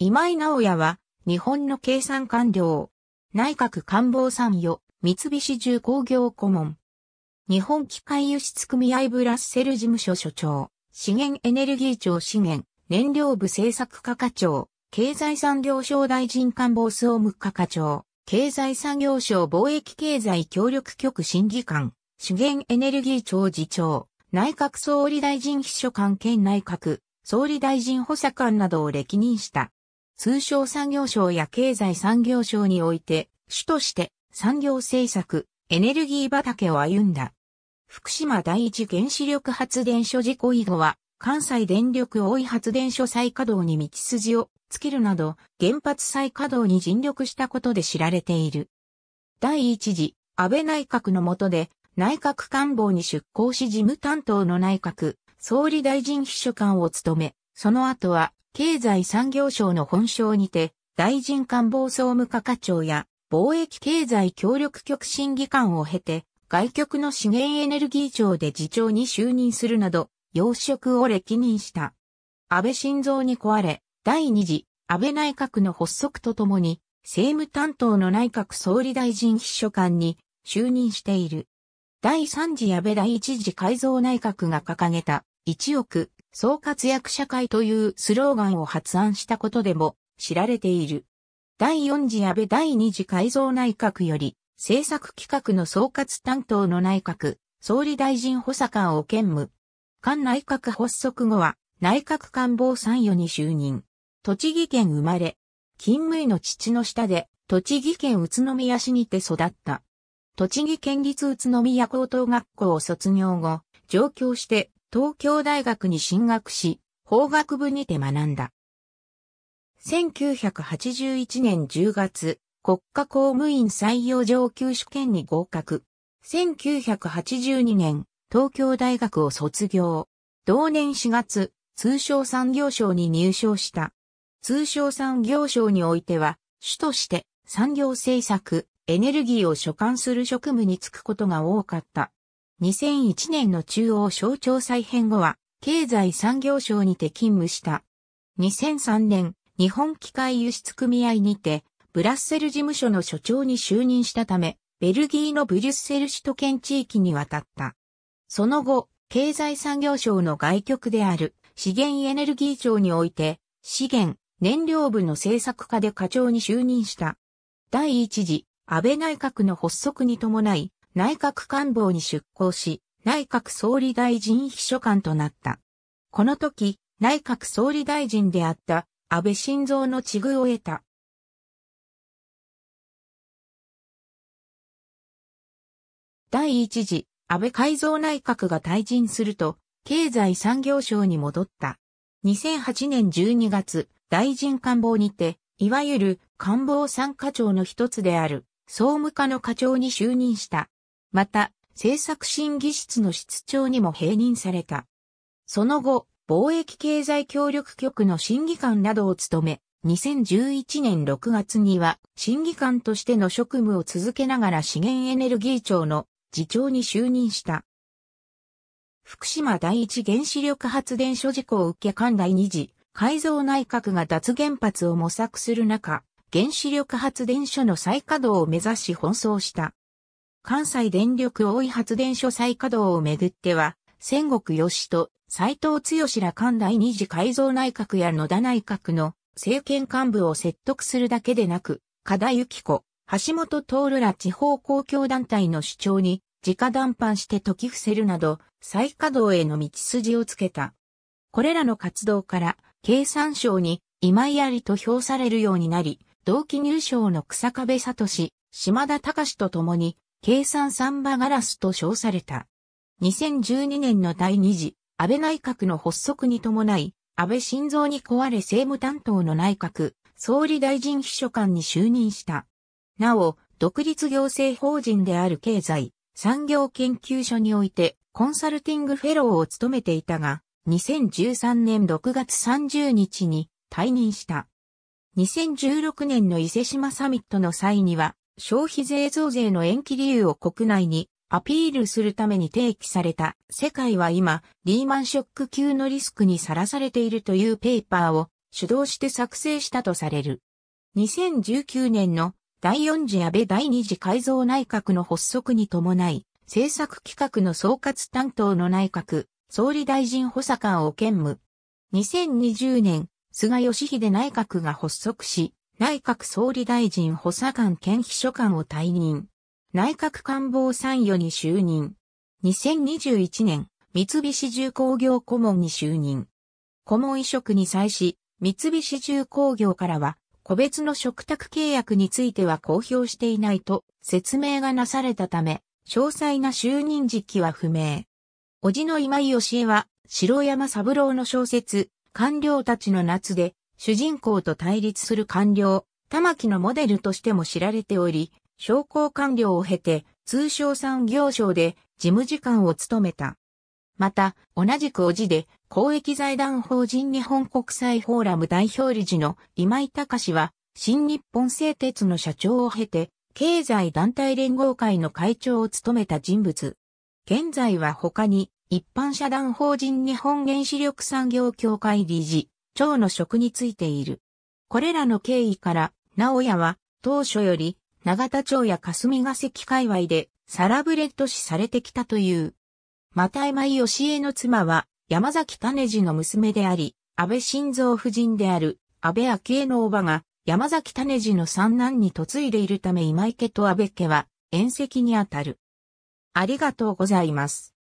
今井直也は、日本の計算官僚、内閣官房参与、三菱重工業顧問、日本機械輸出組合ブラッセル事務所所長、資源エネルギー庁資源、燃料部政策課課長、経済産業省大臣官房総務課課長、経済産業省貿易経済協力局審議官、資源エネルギー庁次長、内閣総理大臣秘書官兼内閣、総理大臣補佐官などを歴任した。通商産業省や経済産業省において、主として産業政策、エネルギー畑を歩んだ。福島第一原子力発電所事故以後は、関西電力大井発電所再稼働に道筋をつけるなど、原発再稼働に尽力したことで知られている。第一次、安倍内閣の下で、内閣官房に出向し事務担当の内閣、総理大臣秘書官を務め、その後は、経済産業省の本省にて、大臣官房総務課課長や、貿易経済協力局審議官を経て、外局の資源エネルギー庁で次長に就任するなど、要職を歴任した。安倍晋三に壊れ、第二次安倍内閣の発足とともに、政務担当の内閣総理大臣秘書官に就任している。第三次安倍第一次改造内閣が掲げた一億総活躍社会というスローガンを発案したことでも知られている。第四次安倍第二次改造内閣より、政策企画の総括担当の内閣、総理大臣補佐官を兼務。官内閣発足後は、内閣官房参与に就任。栃木県生まれ。勤務医の父の下で、栃木県宇都宮市にて育った。栃木県立宇都宮高等学校を卒業後、上京して東京大学に進学し、法学部にて学んだ。1981年10月、国家公務員採用上級試験に合格。1982年、東京大学を卒業。同年4月、通商産業省に入省した。通商産業省においては、主として産業政策、エネルギーを所管する職務に就くことが多かった。2001年の中央省庁再編後は、経済産業省にて勤務した。2003年、日本機械輸出組合にて、ブラッセル事務所の所長に就任したため、ベルギーのブリュッセル首都圏地域に渡った。その後、経済産業省の外局である資源エネルギー庁において、資源、燃料部の政策課で課長に就任した。第一次、安倍内閣の発足に伴い、内閣官房に出向し、内閣総理大臣秘書官となった。この時、内閣総理大臣であった安倍晋三の地遇を得た。第一次、安倍改造内閣が退陣すると、経済産業省に戻った。2008年12月、大臣官房にて、いわゆる官房参課長の一つである、総務課の課長に就任した。また、政策審議室の室長にも併任された。その後、貿易経済協力局の審議官などを務め、2011年6月には審議官としての職務を続けながら資源エネルギー庁の次長に就任した。福島第一原子力発電所事故を受け管第二次改造内閣が脱原発を模索する中、原子力発電所の再稼働を目指し奔走した。関西電力大井発電所再稼働をめぐっては、戦国義と斎藤剛ら関第二次改造内閣や野田内閣の政権幹部を説得するだけでなく、加田幸子、橋本徹ら地方公共団体の主張に直談判して解き伏せるなど、再稼働への道筋をつけた。これらの活動から、経産省に今井ありと評されるようになり、同期入省の草壁聡、島田隆と共に計算サンバガラスと称された。2012年の第2次安倍内閣の発足に伴い、安倍晋三に壊れ政務担当の内閣、総理大臣秘書官に就任した。なお、独立行政法人である経済、産業研究所において、コンサルティングフェローを務めていたが、2013年6月30日に退任した。2016年の伊勢島サミットの際には、消費税増税の延期理由を国内にアピールするために提起された世界は今リーマンショック級のリスクにさらされているというペーパーを主導して作成したとされる。2019年の第4次安倍第2次改造内閣の発足に伴い、政策企画の総括担当の内閣、総理大臣補佐官を兼務。2020年、菅義偉内閣が発足し、内閣総理大臣補佐官兼秘書官を退任。内閣官房参与に就任。2021年、三菱重工業顧問に就任。顧問移植に際し、三菱重工業からは、個別の食卓契約については公表していないと説明がなされたため、詳細な就任時期は不明。叔父の今井義恵は、城山三郎の小説、官僚たちの夏で、主人公と対立する官僚、玉木のモデルとしても知られており、商工官僚を経て、通商産業省で事務次官を務めた。また、同じくおじで、公益財団法人日本国際フォーラム代表理事の今井隆は、新日本製鉄の社長を経て、経済団体連合会の会長を務めた人物。現在は他に、一般社団法人日本原子力産業協会理事、蝶の職についている。これらの経緯から、直屋は当初より永田町や霞ヶ関界隈でサラブレッド氏されてきたという。また今井義恵の妻は山崎種次の娘であり、安倍晋三夫人である安倍昭恵の叔母が山崎種次の三男に嫁いでいるため今井家と安倍家は縁石にあたる。ありがとうございます。